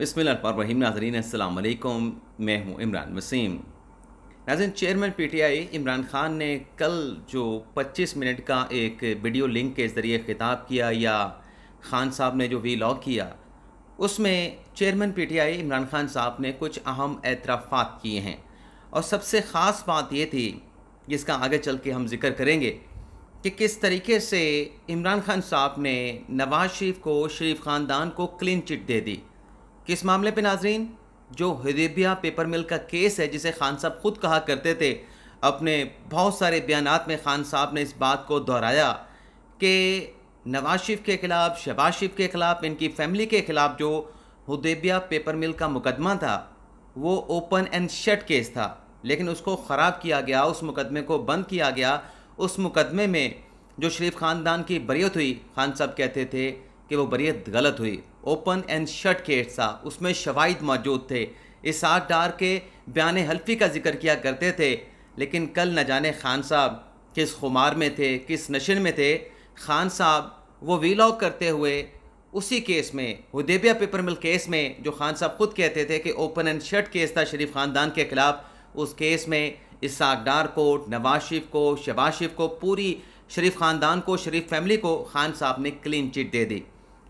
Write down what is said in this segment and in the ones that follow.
बसमिल नाजरीन असल मैं हूँ इमरान वसीम नाजन चेयरमैन पीटीआई इमरान ख़ान ने कल जो 25 मिनट का एक वीडियो लिंक के ज़रिए ख़िताब किया या खान साहब ने जो वी लॉग किया उसमें चेयरमैन पीटीआई इमरान खान साहब ने कुछ अहम एतराफ़ात किए हैं और सबसे ख़ास बात ये थी जिसका आगे चल के हम जिक्र करेंगे कि किस तरीके से इमरान खान साहब ने नवाज़ शरीफ को शरीफ ख़ानदान को क्लिन चिट दे दी किस मामले पे नाजरीन जो हदेबिया पेपर मिल का केस है जिसे खान साहब खुद कहा करते थे अपने बहुत सारे बयान में खान साहब ने इस बात को दोहराया कि नवाज शरीफ के ख़िलाफ़ शहबाज शरीफ के ख़िलाफ़ इनकी फैमिली के ख़िलाफ़ जो हदेबिया पेपर मिल का मुकदमा था वो ओपन एंड शट केस था लेकिन उसको ख़राब किया गया उस मुकदमे को बंद किया गया उस मुकदमे में जो शरीफ ख़ानदान की बरीत हुई खान साहब कहते थे कि वो बरीत गलत हुई ओपन एंड शट केस था उसमें शवाहिद मौजूद थे इसहाक डार के बयान हल्फी का जिक्र किया करते थे लेकिन कल न जाने खान साहब किस खुमार में थे किस नशे में थे खान साहब वो वीलॉग करते हुए उसी केस में हदेबिया पेपर मिल केस में जो खान साहब खुद कहते थे कि ओपन एंड शट केस था शरीफ खानदान के ख़िलाफ़ उस केस में इसहाक डार को नवाज शरीफ को शबाज शरीफ को पूरी शरीफ ख़ानदान को शरीफ फैमिली को खान साहब ने क्लीन चिट दे दी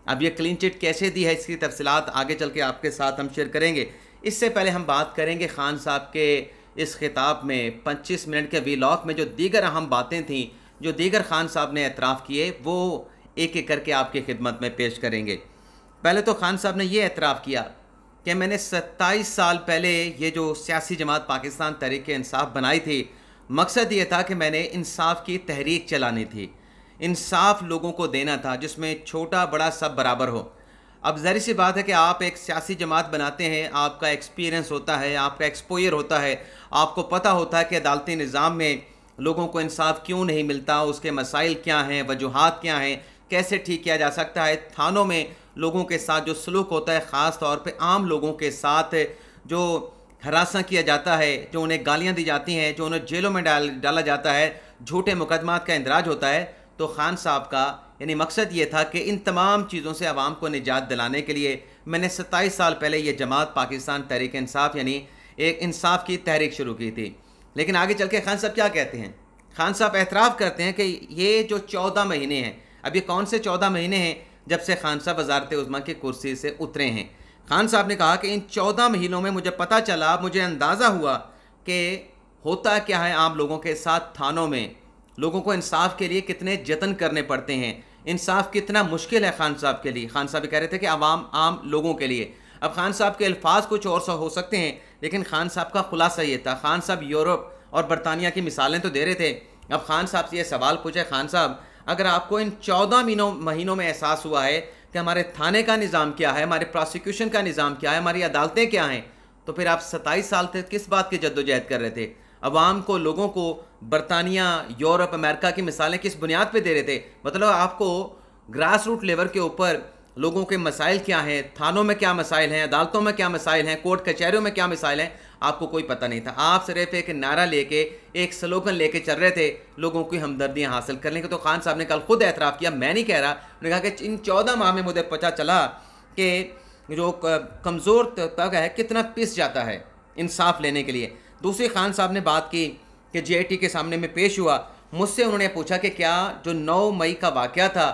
अब ये क्लीन चिट कैसे दी है इसकी तफसलत आगे चल के आपके साथ हम शेयर करेंगे इससे पहले हम बात करेंगे खान साहब के इस खिताब में 25 मिनट के वीलाग में जो दीगर अहम बातें थीं जो दीगर खान साहब ने एतराफ़ किए वो एक एक करके आपकी खिदमत में पेश करेंगे पहले तो खान साहब ने ये एतराफ़ किया कि मैंने 27 साल पहले ये जो सियासी जमात पाकिस्तान तहरीक इंसाफ बनाई थी मकसद ये था कि मैंने इंसाफ की तहरीक चलानी थी इंसाफ लोगों को देना था जिसमें छोटा बड़ा सब बराबर हो अब जहरी सी बात है कि आप एक सियासी जमात बनाते हैं आपका एक्सपीरियंस होता है आपका एक्सपोयर होता है आपको पता होता है कि अदालती निज़ाम में लोगों को इंसाफ क्यों नहीं मिलता उसके मसाइल क्या हैं वजूहत क्या हैं कैसे ठीक किया जा सकता है थानों में लोगों के साथ जो सलूक होता है ख़ास तौर पर आम लोगों के साथ जो हरासा किया जाता है जो उन्हें गालियाँ दी जाती हैं जो उन्हें जेलों में डाल डाला जाता है झूठे मुकदमात का इंदराज होता है तो ख़ान साहब का यानी मकसद ये था कि इन तमाम चीज़ों से आवाम को निजात दिलाने के लिए मैंने सत्ताईस साल पहले ये जमात पाकिस्तान तहरीक इंसाफ यानी एक इंसाफ की तहरीक शुरू की थी लेकिन आगे चल के खान साहब क्या कहते हैं खान साहब एतराफ़ करते हैं कि ये जो चौदह महीने हैं अब ये कौन से चौदह महीने हैं जब से खान साहब वजारत उज़मा की कुर्सी से उतरे हैं खान साहब ने कहा कि इन चौदह महीनों में मुझे पता चला मुझे अंदाज़ा हुआ कि होता क्या है आम लोगों के साथ थानों में लोगों को इंसाफ के लिए कितने जतन करने पड़ते हैं इंसाफ कितना मुश्किल है खान साहब के लिए खान साहब कह रहे थे कि आवाम आम लोगों के लिए अब खान साहब के अल्फाज कुछ और सा हो सकते हैं लेकिन खान साहब का खुलासा ये था खान साहब यूरोप और बरतानिया की मिसालें तो दे रहे थे अब खान साहब से ये सवाल पूछे खान साहब अगर आपको इन चौदह महीनों महीनों में एहसास हुआ है कि हमारे थाने का निज़ाम क्या है हमारे प्रोसिक्यूशन का निज़ाम क्या है हमारी अदालतें क्या हैं तो फिर आप सत्ताईस साल तक किस बात की जद्दोजहद कर रहे थे अवाम को लोगों को बरतानिया यूरोप अमेरिका की मिसालें किस बुनियाद पर दे रहे थे मतलब आपको ग्रास रूट लेवल के ऊपर लोगों के मसाइल क्या हैं थानों में क्या मसाइल हैं अदालतों में क्या मसाइल हैं कोर्ट कचहरीों में क्या मिसाइल हैं आपको कोई पता नहीं था आप सिर्फ एक नारा लेके एक स्लोगन लेके चल रहे थे लोगों की हमदर्दियाँ हासिल करने के तो खान साहब ने कल खुद एतराफ़ किया मैं नहीं कह रहा उन्होंने कहा कि इन चौदह माह में मुझे पता चला कि जो कमज़ोर तबका है कितना पिस जाता है इंसाफ लेने के लिए दूसरे खान साहब ने बात की कि जे के सामने में पेश हुआ मुझसे उन्होंने पूछा कि क्या जो 9 मई का वाक़ था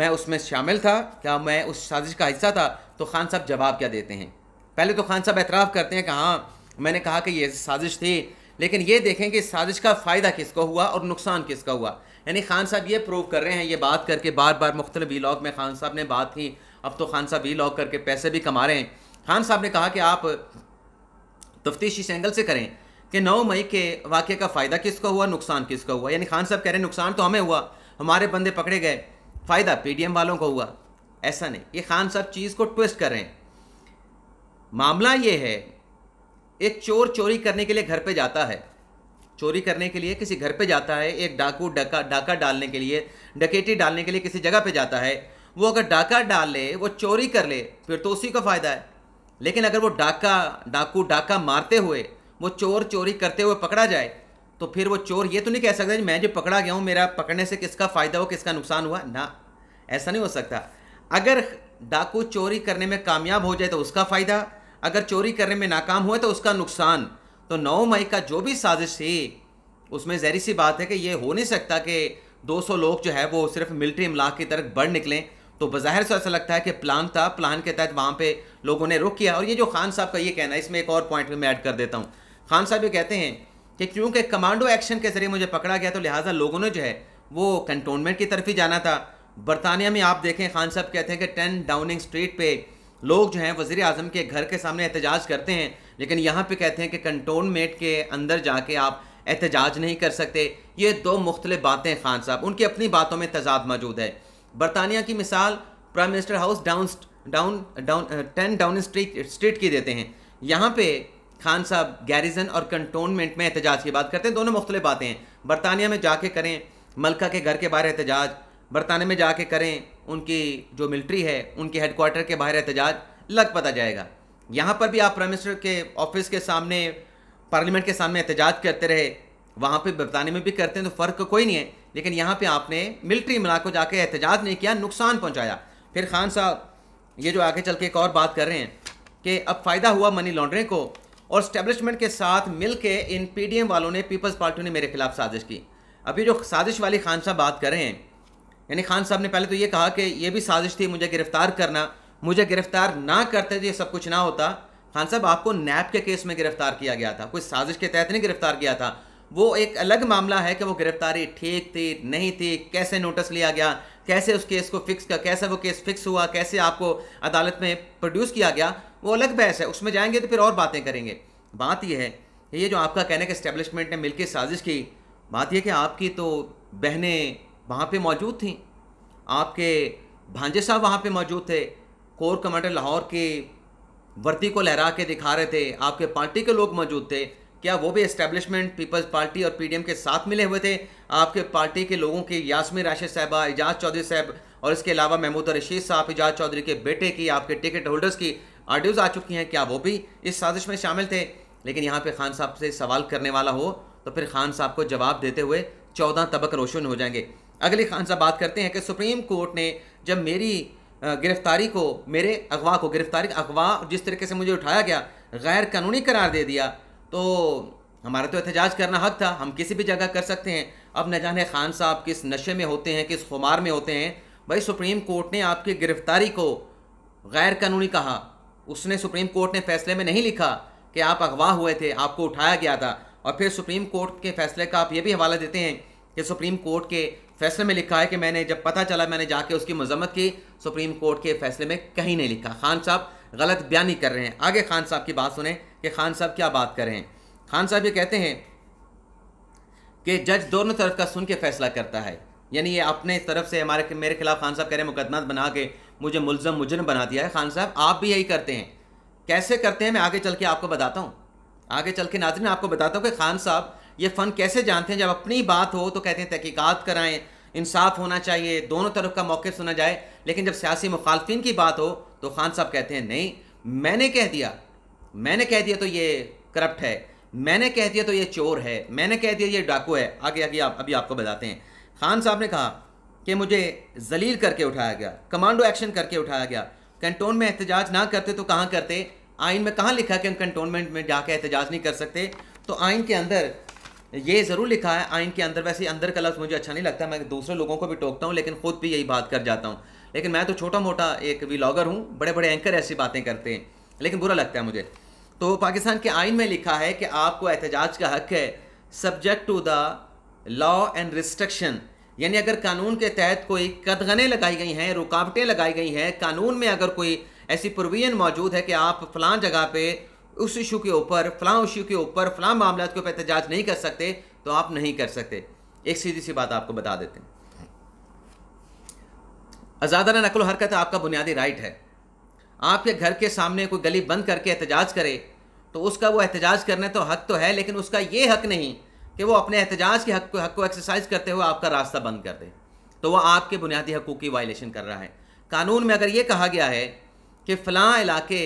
मैं उसमें शामिल था क्या मैं उस साजिश का हिस्सा था तो खान साहब जवाब क्या देते हैं पहले तो खान साहब एतराफ़ करते हैं कि हाँ मैंने कहा कि ये साजिश थी लेकिन ये देखें कि साजिश का फ़ायदा किसको हुआ और नुकसान किसका हुआ यानी खान साहब ये प्रूव कर रहे हैं ये बात करके बार बार मुख्तल वीलॉग में खान साहब ने बात की अब तो खान साहब वीलॉग करके पैसे भी कमा रहे हैं खान साहब ने कहा कि आप तफ्तीशी एंगल से करें कि नौ मई के वाक़े का फ़ायदा किसका हुआ नुकसान किसका हुआ यानी खान साहब कह रहे हैं नुकसान तो हमें हुआ हमारे बंदे पकड़े गए फ़ायदा पी वालों को हुआ ऐसा नहीं ये खान साहब चीज़ को ट्विस्ट कर रहे हैं मामला ये है एक चोर चोरी करने के लिए घर पे जाता है चोरी करने के लिए किसी घर पे जाता है एक डाकू डका डाका डालने के लिए डकेटी डालने के लिए किसी जगह पे जाता है वो अगर डाका डाल ले वो चोरी कर ले फिर तो उसी का फ़ायदा है लेकिन अगर वो डाका डाकू डाका मारते हुए वो चोर चोरी करते हुए पकड़ा जाए तो फिर वो चोर ये तो नहीं कह सकता मैं जो पकड़ा गया हूँ मेरा पकड़ने से किसका फ़ायदा हो किसका नुकसान हुआ ना ऐसा नहीं हो सकता अगर डाकू चोरी करने में कामयाब हो जाए तो उसका फ़ायदा अगर चोरी करने में नाकाम हुआ तो उसका नुकसान तो नौ मई का जो भी साजिश थी उसमें जहरी सी बात है कि ये हो नहीं सकता कि 200 लोग जो है वो सिर्फ मिलिट्री इमलाक की तरफ बढ़ निकलें तो बाहर से ऐसा लगता है कि प्लान था प्लान के तहत वहाँ पे लोगों ने रुक किया और ये जो खान साहब का ये कहना है इसमें एक और पॉइंट भी मैं ऐड कर देता हूँ खान साहब ये कहते हैं कि क्योंकि कमांडो एक्शन के ज़रिए मुझे पकड़ा गया तो लिहाजा लोगों ने जो है वो कंटोनमेंट की तरफ ही जाना था बरतानिया में आप देखें खान साहब कहते हैं कि टेन डाउनिंग स्ट्रीट पर लोग जो हैं वज़ी अजम के घर के सामने एहतजाज करते हैं लेकिन यहाँ पर कहते हैं कि कंटोनमेंट के अंदर जाके आप एहतजाज नहीं कर सकते ये दो मुख्तलिफ बातें खान साहब उनकी अपनी बातों में तजाद मौजूद है बरतानिया की मिसाल prime minister house down down down ten down street street की देते हैं यहाँ पे खान साहब गैरिजन और कंटोनमेंट में एहतजाज की बात करते हैं दोनों मुख्तलिफ बातें हैं बरतानिया में जाके करें मलका के घर के बाहर एहतजाज बरतानिया में जाके करें उनकी जो मिलिट्री है उनके हेडकोार्टर के बाहर एहतजाज लग पता जाएगा यहाँ पर भी आप प्राइम मिनिस्टर के ऑफिस के सामने पार्लियामेंट के सामने एहतजाज करते रहे वहाँ पर बरतानिया में भी करते हैं तो फ़र्क कोई नहीं है लेकिन यहाँ पर आपने मिल्ट्री मिला को जाके एहतजाज नहीं किया नुकसान पहुँचाया फिर खान साहब ये जो आगे चल के एक और बात कर रहे हैं कि अब फ़ायदा हुआ मनी लॉन्ड्रिंग को और स्टैब्लिशमेंट के साथ मिल इन पीडीएम वालों ने पीपल्स पार्टी ने मेरे खिलाफ साजिश की अभी जो साजिश वाली खान साहब बात कर रहे हैं यानी खान साहब ने पहले तो ये कहा कि ये भी साजिश थी मुझे गिरफ्तार करना मुझे गिरफ्तार ना करते तो ये सब कुछ ना होता खान साहब आपको नैप के केस में गिरफ्तार किया गया था कोई साजिश के तहत नहीं गिरफ्तार किया था वो एक अलग मामला है कि वो गिरफ्तारी ठीक थी नहीं थी कैसे नोटिस लिया गया कैसे उस केस को फिक्स किया कैसे वो केस फिक्स हुआ कैसे आपको अदालत में प्रोड्यूस किया गया वो अलग बहस है उसमें जाएंगे तो फिर और बातें करेंगे बात यह है ये जो आपका कहने के इस्टेब्लिशमेंट ने मिलकर साजिश की बात यह कि आपकी तो बहनें वहाँ पर मौजूद थी आपके भांजे साहब वहाँ पर मौजूद थे कोर कमांडर लाहौर के वर्दी को लहरा के दिखा रहे थे आपके पार्टी के लोग मौजूद थे क्या वो भी एस्टेब्लिशमेंट पीपल्स पार्टी और पीडीएम के साथ मिले हुए थे आपके पार्टी के लोगों के यासमी राशिद साहबा एजाज चौधरी साहब और इसके अलावा महमूद रशीद साहब एजाज चौधरी के बेटे की आपके टिकट होल्डर्स की ऑडियोज़ आ चुकी हैं क्या वो भी इस साजिश में शामिल थे लेकिन यहाँ पर खान साहब से सवाल करने वाला हो तो फिर खान साहब को जवाब देते हुए चौदह तबक रोशन हो जाएंगे अगले खान साहब बात करते हैं कि सुप्रीम कोर्ट ने जब मेरी गिरफ्तारी को मेरे अगवा को गिरफ्तारी अगवा जिस तरीके से मुझे उठाया गया गैर कानूनी करार दे दिया तो हमारा तो एहतजाज करना हक था हम किसी भी जगह कर सकते हैं अब न जाने खान साहब किस नशे में होते हैं किस खुमार में होते हैं भाई सुप्रीम कोर्ट ने आपकी गिरफ्तारी को गैर कानूनी कहा उसने सुप्रीम कोर्ट ने फैसले में नहीं लिखा कि आप अगवा हुए थे आपको उठाया गया था और फिर सुप्रीम कोर्ट के फैसले का आप ये भी हवाला देते हैं कि सुप्रीम कोर्ट के फैसले में लिखा है कि मैंने जब पता चला मैंने जाके उसकी मजम्मत की सुप्रीम कोर्ट के फैसले में कहीं नहीं लिखा खान साहब गलत बयानी कर रहे हैं आगे खान साहब की बात सुने कि खान साहब क्या बात कर रहे हैं खान साहब ये कहते हैं कि जज दोनों तरफ का सुन के फैसला करता है यानी ये अपने तरफ से हमारे मेरे खिलाफ खान साहब कह रहे हैं मुकदमा बना के मुझे मुलजम मुजरम बना दिया है खान साहब आप भी यही करते हैं कैसे करते हैं मैं आगे चल के आपको बताता हूँ आगे चल के नाजरन आपको बताता हूँ कि खान साहब ये फ़न कैसे जानते हैं जब अपनी बात हो तो कहते हैं तहकीकात कराएँ इंसाफ होना चाहिए दोनों तरफ का मौके सुना जाए लेकिन जब सियासी मुखालफी की बात हो तो खान साहब कहते हैं नहीं मैंने कह दिया मैंने कह दिया तो ये करप्ट है मैंने कह दिया तो ये चोर है मैंने कह दिया ये डाकू है आगे आगे आप अभी आपको बताते हैं खान साहब ने कहा कि मुझे जलील करके उठाया गया कमांडो एक्शन करके उठाया गया कंटोन में एहतजाज ना करते तो कहाँ करते आइन में कहाँ लिखा कि हम कंटोनमेंट में जाकर एहतजाज नहीं कर सकते तो आइन के अंदर ये ज़रूर लिखा है आइन के अंदर वैसे अंदर का लफ्ज़ मुझे अच्छा नहीं लगता मैं दूसरे लोगों को भी टोकता हूँ लेकिन ख़ुद भी यही बात कर जाता हूँ लेकिन मैं तो छोटा मोटा एक व्लागर हूँ बड़े बड़े एंकर ऐसी बातें करते हैं लेकिन बुरा लगता है मुझे तो पाकिस्तान के आइन में लिखा है कि आपको एहतजाज का हक है subject to the law and restriction यानी अगर कानून के तहत कोई कदगने लगाई गई हैं रुकावटें लगाई गई हैं कानून में अगर कोई ऐसी प्रोविजन मौजूद है कि आप फलां जगह पे उस इशू के ऊपर फलां इशू के ऊपर फलां मामला के ऊपर एहतजाज नहीं कर सकते तो आप नहीं कर सकते एक सीधी सी बात आपको बता देते हैं आज़ादाना नकल हरकत आपका बुनियादी राइट है आपके घर के सामने कोई गली बंद करके एहतजाज करे तो उसका वो एहतजाज करने तो हक तो है लेकिन उसका ये हक नहीं कि वो अपने एहतजाज के हक को हक को एक्सरसाइज करते हुए आपका रास्ता बंद कर दे तो वह आपके बुनियादी हकूक़ की वायलेशन कर रहा है कानून में अगर ये कहा गया है कि फ़लाँ इलाके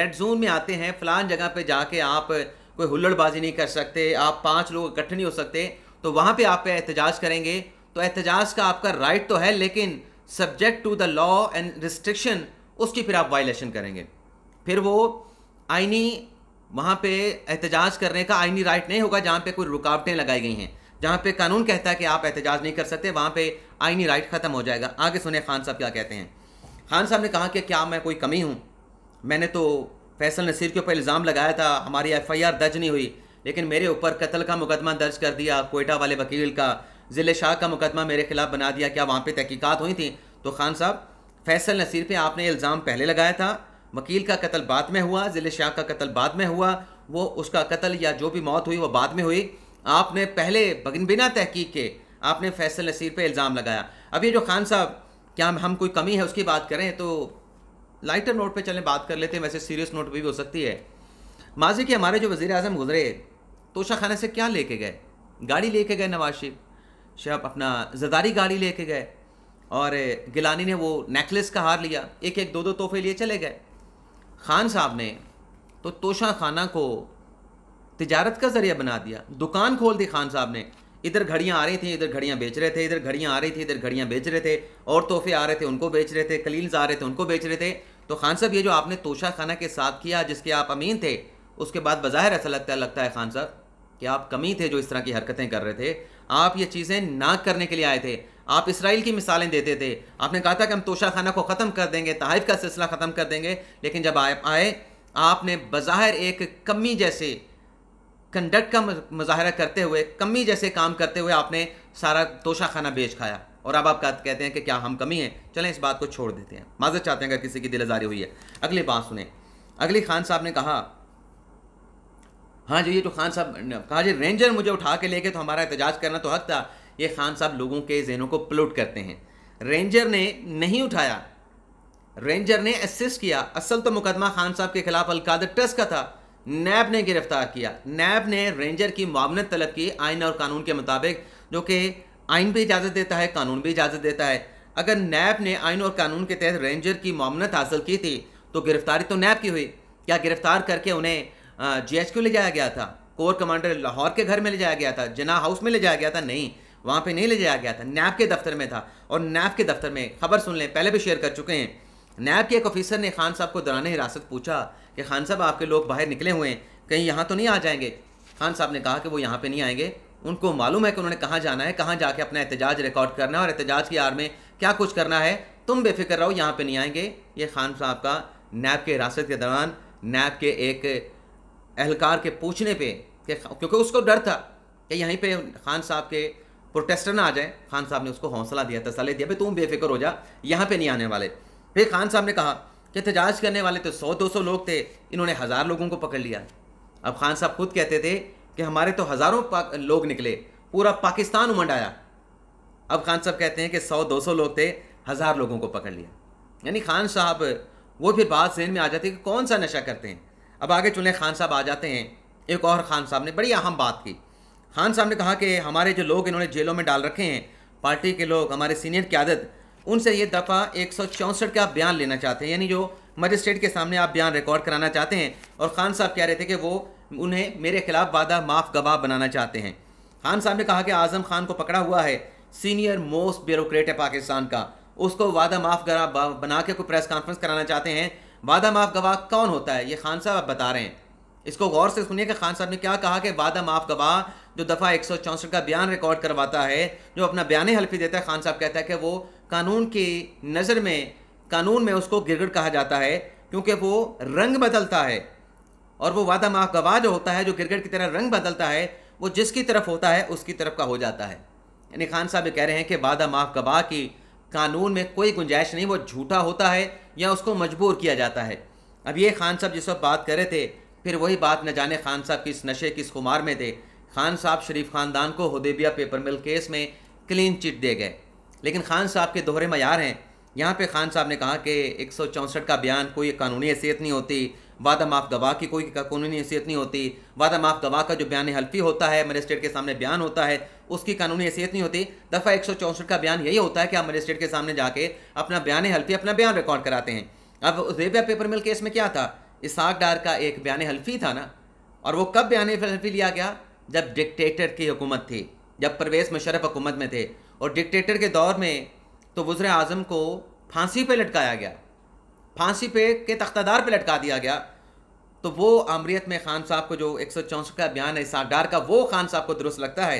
रेड जोन में आते हैं फ़लाँ जगह पर जाके आप कोई हुल्लड़बाजी नहीं कर सकते आप पाँच लोग इकट्ठे नहीं हो सकते तो वहाँ पर आप एहतजाज करेंगे तो एहतजाज का आपका राइट तो है लेकिन subject to the law and restriction उसकी फिर आप वायलेशन करेंगे फिर वो आइनी वहाँ पे एहतजाज करने का आइनी राइट नहीं होगा जहाँ पे कोई रुकावटें लगाई गई हैं जहाँ पे कानून कहता है कि आप एहतजाज नहीं कर सकते वहाँ पे आइनी राइट ख़त्म हो जाएगा आगे सुने खान साहब क्या कहते हैं खान साहब ने कहा कि क्या मैं कोई कमी हूँ मैंने तो फैसल नसीर के ऊपर इल्ज़ाम लगाया था हमारी एफ़ आई आर दर्ज नहीं हुई लेकिन मेरे ऊपर कत्ल का मुकदमा दर्ज कर दिया कोयटा वाले वकील का ज़िले शाह का मुकदमा मेरे खिलाफ बना दिया क्या वहाँ पर तहकीकत हुई थी तो खान साहब फैसल नसीर पर आपने इल्ज़ाम पहले लगाया था वकील का कत्ल बाद में हुआ ज़िले शाह का कत्ल बाद में हुआ वो उसका कत्ल या जो भी मौत हुई वो बाद में हुई आपने पहले बिना तहकीक के आपने फैसल नसीर पे इल्ज़ाम लगाया अब ये जो खान साहब क्या हम कोई कमी है उसकी बात करें तो लाइटर नोट पे चलें बात कर लेते हैं वैसे सीरियस नोट भी, हो सकती है माजी के हमारे जो वज़ी अजम गुजरे तोशा खाना से क्या लेके गए गाड़ी लेके गए नवाज शरीफ शब अपना जदारी गाड़ी लेके गए और गिलानी ने वो नेकलेस का हार लिया एक एक दो दो तोहफे लिए चले गए खान साहब ने तो तोशा खाना को तिजारत का ज़रिया बना दिया दुकान खोल दी खान साहब ने इधर घड़ियाँ आ रही थी इधर घड़ियाँ बेच रहे थे इधर घड़ियाँ आ रही थी इधर घड़ियाँ बेच रहे थे और तोहफे आ रहे थे उनको बेच रहे थे कलील्स आ रहे थे उनको बेच रहे थे तो खान साहब ये जो आपने तोशा खाना के साथ किया जिसके आप अमीन थे उसके बाद बज़ाहिर ऐसा लगता है लगता है खान साहब कि आप कमी थे जो इस तरह की हरकतें कर रहे थे आप ये चीज़ें ना करने के लिए आए थे आप इसराइल की मिसालें देते थे आपने कहा था कि हम तोशा खाना को ख़त्म कर देंगे तहफ का सिलसिला ख़त्म कर देंगे लेकिन जब आए आए आपने बज़ाहिर एक कमी जैसे कंडक्ट का मुजाहरा करते हुए कमी जैसे काम करते हुए आपने सारा तोशा खाना बेच खाया और अब आप कहते हैं कि क्या हम कमी हैं चलें इस बात को छोड़ देते हैं माजर चाहते हैं अगर किसी की दिल आजारी हुई है अगली बात सुने अगली खान साहब ने कहा हाँ जी ये तो खान साहब कहा जी रेंजर मुझे उठा के लेके तो हमारा एहतजाज करना तो हक था ये खान साहब लोगों के जहनों को प्लोट करते हैं रेंजर ने नहीं उठाया रेंजर ने असिस्ट किया असल तो मुकदमा खान साहब के खिलाफ अलकादर ट्रस्ट का था नैब ने गिरफ्तार किया नैब ने रेंजर की मामनत तलब की आइन और कानून के मुताबिक जो कि आइन भी इजाज़त देता है कानून भी इजाज़त देता है अगर नैब ने आइन और कानून के तहत रेंजर की मामनत हासिल की थी तो गिरफ्तारी तो नैब की हुई क्या गिरफ्तार करके उन्हें जीएच क्यू ले जाया गया था कोर कमांडर लाहौर के घर में ले जाया गया था जना हाउस में ले जाया गया था नहीं वहाँ पे नहीं ले जाया गया था नैब के दफ्तर में था और नैब के दफ्तर में खबर सुन लें पहले भी शेयर कर चुके हैं नैब के एक ऑफिसर ने खान साहब को दौरान हिरासत पूछा कि खान साहब आपके लोग बाहर निकले हुए हैं कहीं यहाँ तो नहीं आ जाएंगे खान साहब ने कहा कि वो यहाँ पर नहीं आएंगे उनको मालूम है कि उन्होंने कहाँ जाना है कहाँ जाके अपना एहतजाज रिकॉर्ड करना है और एहतजाज की आड़ में क्या कुछ करना है तुम बेफिक्र रहो यहाँ पर नहीं आएंगे ये खान साहब का नैब के हिरासत के दौरान नैब के एक एहलकार के पूछने पे कि क्योंकि उसको डर था कि यहीं पे खान साहब के प्रोटेस्टर ना आ जाए खान साहब ने उसको हौसला दिया तसले दिया भाई तुम बेफिक्र हो जा यहाँ पे नहीं आने वाले फिर खान साहब ने कहा कि एहतजाज करने वाले तो सौ दो सौ लोग थे इन्होंने हज़ार लोगों को पकड़ लिया अब खान साहब खुद कहते थे कि हमारे तो हज़ारों लोग निकले पूरा पाकिस्तान उमंड आया अब खान साहब कहते हैं कि सौ दो सौ लोग थे हज़ार लोगों को पकड़ लिया यानी खान साहब वो फिर बात जहन में आ जाती है कि कौन सा नशा करते हैं अब आगे चुने खान साहब आ जाते हैं एक और खान साहब ने बड़ी अहम बात की खान साहब ने कहा कि हमारे जो लोग इन्होंने जेलों में डाल रखे हैं पार्टी के लोग हमारे सीनियर क्यादत उनसे ये दफ़ा एक का आप बयान लेना चाहते हैं यानी जो मजिस्ट्रेट के सामने आप बयान रिकॉर्ड कराना चाहते हैं और ख़ान साहब कह रहे थे कि वो उन्हें मेरे खिलाफ वादा माफ़ गवाह बनाना चाहते हैं खान साहब ने कहा कि आज़म खान को पकड़ा हुआ है सीनियर मोस्ट ब्यूरोक्रेट है पाकिस्तान का उसको वादा माफ़ गवाह बना के कोई प्रेस कॉन्फ्रेंस कराना चाहते हैं वादा माफ़ गवाह कौन होता है ये खान साहब आप बता रहे हैं इसको गौर से सुनिए कि खान साहब ने क्या कहा कि वादा माफ़ गवाह जो दफ़ा एक का बयान रिकॉर्ड करवाता है जो अपना बयान हल्फी देता है खान साहब कहता है कि वो कानून की नज़र में कानून में उसको गिरगड़ कहा जाता है क्योंकि वो रंग बदलता है और वो वादा माफ गवाह जो होता है जो गिरगड़ की तरह रंग बदलता है वो जिसकी तरफ होता है उसकी तरफ का हो जाता है यानी खान साहब ये कह रहे हैं कि वादा माफ गवाह की कानून में कोई गुंजाइश नहीं वो झूठा होता है या उसको मजबूर किया जाता है अब ये खान साहब जिस वक्त बात कर रहे थे फिर वही बात न जाने खान साहब किस नशे किस खुमार में थे खान साहब शरीफ खानदान को हदेबिया पेपर मिल केस में क्लीन चिट दे गए लेकिन खान साहब के दोहरे मैार हैं यहाँ पे खान साहब ने कहा कि एक का बयान कोई कानूनी हैसियत नहीं होती वादा माफ़ गवाह की कोई कानूनी हैसियत नहीं होती वादा माफ़ गवाह का जो बयान हल्फी होता है मजिस्ट्रेट के सामने बयान होता है उसकी कानूनी हैसियत नहीं होती दफ़ा एक का बयान यही होता है कि आप मजिस्ट्रेट के सामने जाके अपना बयान हल्फी अपना बयान रिकॉर्ड कराते हैं अब रेबिया पेपर मिल केस में क्या था इसाक डार का एक बयान हल्फी था ना और वो कब बयान हल्फी लिया गया जब डिक्टेटर की हुकूमत थी जब परवेज मुशरफ हुकूमत में थे और डिक्टेटर के दौर में तो वज्र अजम को फांसी पर लटकाया गया फांसी पे के तख्तादार पे लटका दिया गया तो वो आमरीत में खान साहब को जो एक का बयान है साफडार का वो खान साहब को दुरुस्त लगता है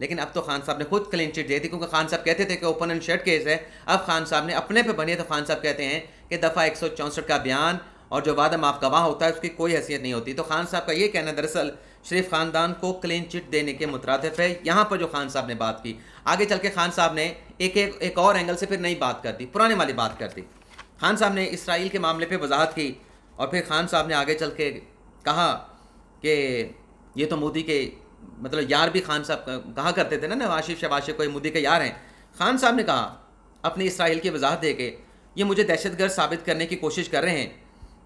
लेकिन अब तो खान साहब ने खुद क्लीन चिट दे दी क्योंकि खान साहब कहते थे कि ओपन एंड शर्ट केस है अब खान साहब ने अपने पे बने तो खान साहब कहते हैं कि दफ़ा एक का बयान और जो वादा माफ गवाह होता है उसकी कोई हैसियत नहीं होती तो खान साहब का ये कहना दरअसल शरीफ खानदान को क्लीन चिट देने के मुतरदफ है यहाँ पर जो खान साहब ने बात की आगे चल के खान साहब ने एक एक, एक और एंगल से फिर नई बात कर दी पुराने वाली बात कर दी खान साहब ने इसराइल के मामले पे वजाहत की और फिर खान साहब ने आगे चल के कहा कि ये तो मोदी के मतलब यार भी खान साहब कहा करते थे ना नवाज शरीफ शहबाज को कोई मोदी के यार हैं खान साहब ने कहा अपने इसराइल की वजाहत दे के ये मुझे दहशतगर्द साबित करने की कोशिश कर रहे हैं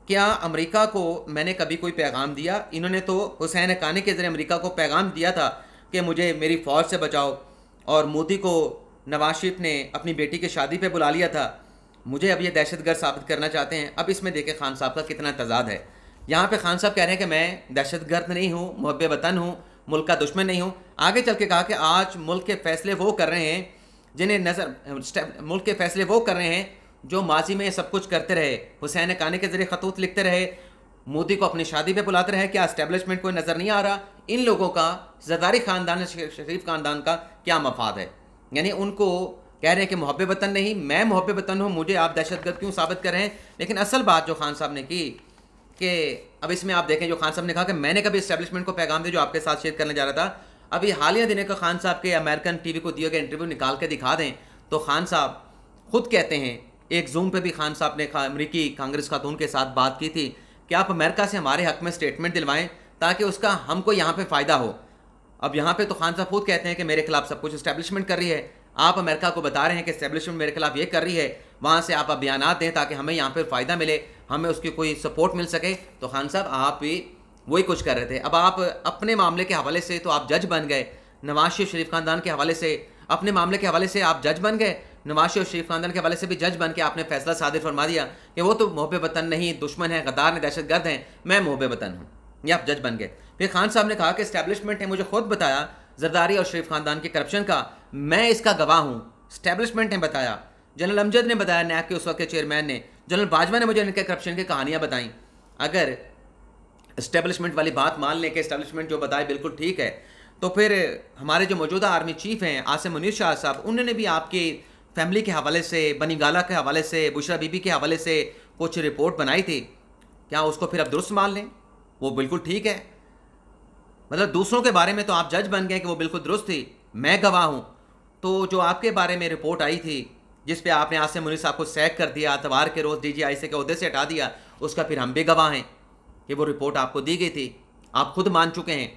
क्या अमेरिका को मैंने कभी कोई पैगाम दिया इन्होंने तो हुसैन काने के ज़रिए अमेरिका को पैगाम दिया था कि मुझे मेरी फ़ौज से बचाओ और मोदी को नवाज शरीफ ने अपनी बेटी की शादी पे बुला लिया था मुझे अब ये दहशतगर्द साबित करना चाहते हैं अब इसमें देखें खान साहब का कितना तजाद है यहाँ पे खान साहब कह रहे हैं कि मैं दहशतगर्द नहीं हूँ मुहब वतन हूँ मुल्क का दुश्मन नहीं हूँ आगे चल के कहा कि आज मुल्क के फैसले वो कर रहे हैं जिन्हें नज़र मुल्क के फैसले वो कर रहे हैं जो माजी में सब कुछ करते रहे हुसैन काने के ज़रिए खतूत लिखते रहे मोदी को अपनी शादी पर बुलाते रहे क्या इस्टेबलिशमेंट कोई नज़र नहीं आ रहा इन लोगों का जदारी ख़ानदान शरीफ ख़ानदान का क्या मफाद है यानी उनको कह रहे हैं कि मोहब्ब वतन नहीं मैं मोहब्बे वतन हूँ मुझे आप दहशतगर्द क्यों साबित कर रहे हैं लेकिन असल बात जो खान साहब ने की कि अब इसमें आप देखें जो खान साहब ने कहा कि मैंने कभी इस्टेब्लिशमेंट को पैगाम दिया जो आपके साथ शेयर करने जा रहा था अभी हालिया दिन का खान साहब के अमेरिकन टी को दिए गए इंटरव्यू निकाल के दिखा दें तो खान साहब खुद कहते हैं एक जूम पर भी खान साहब ने अमरीकी कांग्रेस खातून के साथ बात की थी कि आप अमेरिका से हमारे हक में स्टेटमेंट दिलवाएं ताकि उसका हमको यहाँ पे फ़ायदा हो अब यहाँ पे तो खान साहब खुद कहते हैं कि मेरे खिलाफ सब कुछ इस्टेब्लिशमेंट कर रही है आप अमेरिका को बता रहे हैं कि इस्टेब्लिशमेंट मेरे खिलाफ ये कर रही है वहाँ से आप अभियान दें ताकि हमें यहाँ पर फ़ायदा मिले हमें उसकी कोई सपोर्ट मिल सके तो खान साहब आप भी वही कुछ कर रहे थे अब आप अपने मामले के हवाले से तो आप जज बन गए नवाज शरीफ शरीफ खानदान के हवाले से अपने मामले के हवाले से आप जज बन गए नवाज शरीफ शरीफ खानदान के हवाले से भी जज बन के आपने फैसला सादिर फरमा दिया कि वो तो मोहब वतन नहीं दुश्मन है गदार ने दहशत गर्द हैं मैं मोहब वतन हूँ ये आप जज बन गए फिर खान साहब ने कहा कि इस्टेब्लिशमेंट ने मुझे खुद बताया जरदारी और शरीफ खानदान के करप्शन का मैं इसका गवाह हूँ स्टैब्लिशमेंट ने बताया जनरल अमजद ने बताया नैब के उस वक्त के चेयरमैन ने जनरल बाजवा ने मुझे इनके करप्शन की कहानियाँ बताई अगर इस्टेब्लिशमेंट वाली बात मान लें कि इस्टेब्लिशमेंट जो बताए बिल्कुल ठीक है तो फिर हमारे जो मौजूदा आर्मी चीफ हैं आसिम मुनीर शाह साहब उन्होंने भी आपकी फैमिली के हवाले से बनी गाला के हवाले से बुशरा बीबी के हवाले से कुछ रिपोर्ट बनाई थी क्या उसको फिर आप दुरुस्त मान लें वो बिल्कुल ठीक है मतलब दूसरों के बारे में तो आप जज बन गए कि वो बिल्कुल दुरुस्त थी मैं गवाह हूँ तो जो आपके बारे में रिपोर्ट आई थी जिस पे आपने आसिम मुनी साहब को सैक कर दिया अतवार के रोज़ डी जी से के अहदे से हटा दिया उसका फिर हम भी गवाह हैं कि वो रिपोर्ट आपको दी गई थी आप खुद मान चुके हैं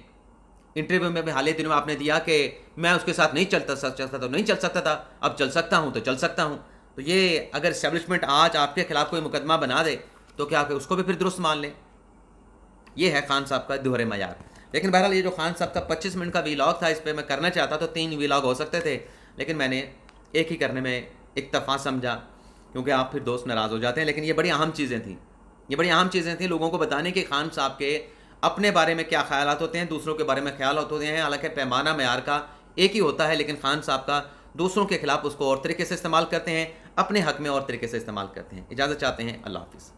इंटरव्यू में हाल ही दिनों में आपने दिया कि मैं उसके साथ नहीं चलता सकता तो नहीं चल सकता था अब चल सकता हूँ तो चल सकता हूँ तो ये अगर स्टैब्लिशमेंट आज आपके खिलाफ कोई मुकदमा बना दे तो क्या आप उसको भी फिर दुरुस्त मान लें ये है खान साहब का दोहरे मैार लेकिन बहरहाल ये जो खान साहब का 25 मिनट का वीलॉग था इस पर मैं करना चाहता तो तीन वीलॉग हो सकते थे लेकिन मैंने एक ही करने में इक्तफा समझा क्योंकि आप फिर दोस्त नाराज़ हो जाते हैं लेकिन ये बड़ी अहम चीज़ें थी ये बड़ी अहम चीज़ें थी लोगों को बताने कि खान साहब के अपने बारे में क्या ख्याल होते हैं दूसरों के बारे में ख्याल होते हैं हालांकि पैमाना मैार का एक ही होता है लेकिन खान साहब का दूसरों के खिलाफ उसको और तरीके से इस्तेमाल करते हैं अपने हक में और तरीके से इस्तेमाल करते हैं इजाज़त चाहते हैं अल्लाह हाफिज़